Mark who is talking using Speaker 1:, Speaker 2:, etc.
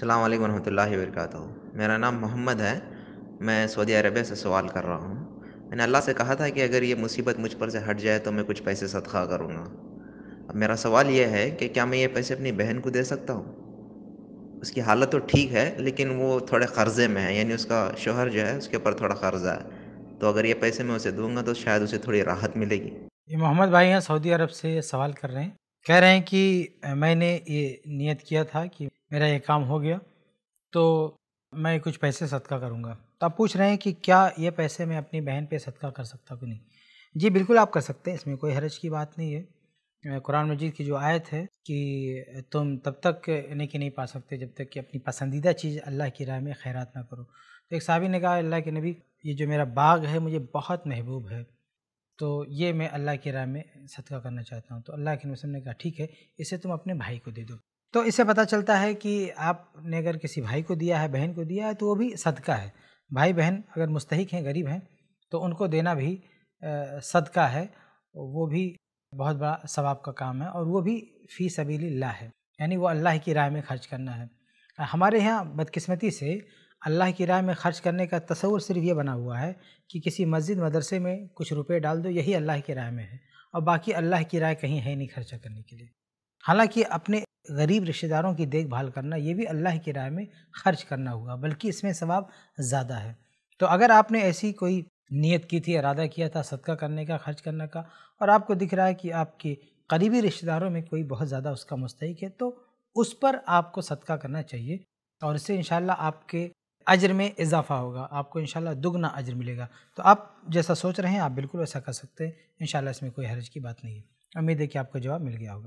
Speaker 1: अल्लाम वरहमल्ला वरक मेरा नाम मोहम्मद है मैं सऊदी अरबिया से सवाल कर रहा हूँ मैंने अल्लाह से कहा था कि अगर ये मुसीबत मुझ पर से हट जाए तो मैं कुछ पैसे सदखा करूँगा अब मेरा सवाल यह है कि क्या मैं ये पैसे अपनी बहन को दे सकता हूँ उसकी हालत तो ठीक है लेकिन वो थोड़े कर्ज़े में है यानी उसका शोहर जो है उसके ऊपर थोड़ा कर्ज़ा है तो अगर ये पैसे मैं उसे दूंगा तो शायद उसे थोड़ी राहत मिलेगी
Speaker 2: ये मोहम्मद भाई हैं सऊदी अरब से सवाल कर रहे हैं कह रहे हैं कि मैंने ये नियत किया था कि मेरा ये काम हो गया तो मैं कुछ पैसे सदका करूँगा तो आप पूछ रहे हैं कि क्या ये पैसे मैं अपनी बहन पे सदका कर सकता कि नहीं जी बिल्कुल आप कर सकते हैं इसमें कोई हरज की बात नहीं है कुरान मजीद की जो आयत है कि तुम तब तक कि नहीं पा सकते जब तक कि अपनी पसंदीदा चीज़ अल्लाह की राय में खैरात ना करो तो एक साबी ने कहा अल्लाह के नबी ये जो मेरा बाग है मुझे बहुत महबूब है तो ये मैं अल्लाह की राय में सदका करना चाहता हूँ तो अल्लाह के नबी ने कहा ठीक है इसे तुम अपने भाई को दे दो तो इससे पता चलता है कि आपने अगर किसी भाई को दिया है बहन को दिया है तो वो भी सदका है भाई बहन अगर मुस्तक हैं गरीब हैं तो उनको देना भी सदका है वो भी बहुत बड़ा सवाब का काम है और वो भी फ़ी सबीली ला है यानी वो अल्लाह की राय में खर्च करना है हमारे यहाँ बदकिस्मती से अल्लाह की राय में खर्च करने का तस्वूर सिर्फ ये बना हुआ है कि किसी मस्जिद मदरसे में कुछ रुपए डाल दो यही अल्लाह की राय में है और बाकी अल्लाह की राय कहीं है नहीं खर्चा करने के लिए हालांकि अपने गरीब रिश्तेदारों की देखभाल करना ये भी अल्लाह की राय में खर्च करना होगा बल्कि इसमें सवाब ज़्यादा है तो अगर आपने ऐसी कोई नीयत की थी इरादा किया था सदका करने का खर्च करने का और आपको दिख रहा है कि आपके करीबी रिश्तेदारों में कोई बहुत ज़्यादा उसका मुस्तक है तो उस पर आपको सदका करना चाहिए और इससे इन आपके अजर में इजाफा होगा आपको इन दुगना अजर मिलेगा तो आप जैसा सोच रहे हैं आप बिल्कुल ऐसा कर सकते हैं इन इसमें कोई हरज की बात नहीं है उम्मीद है कि आपको जवाब मिल गया होगा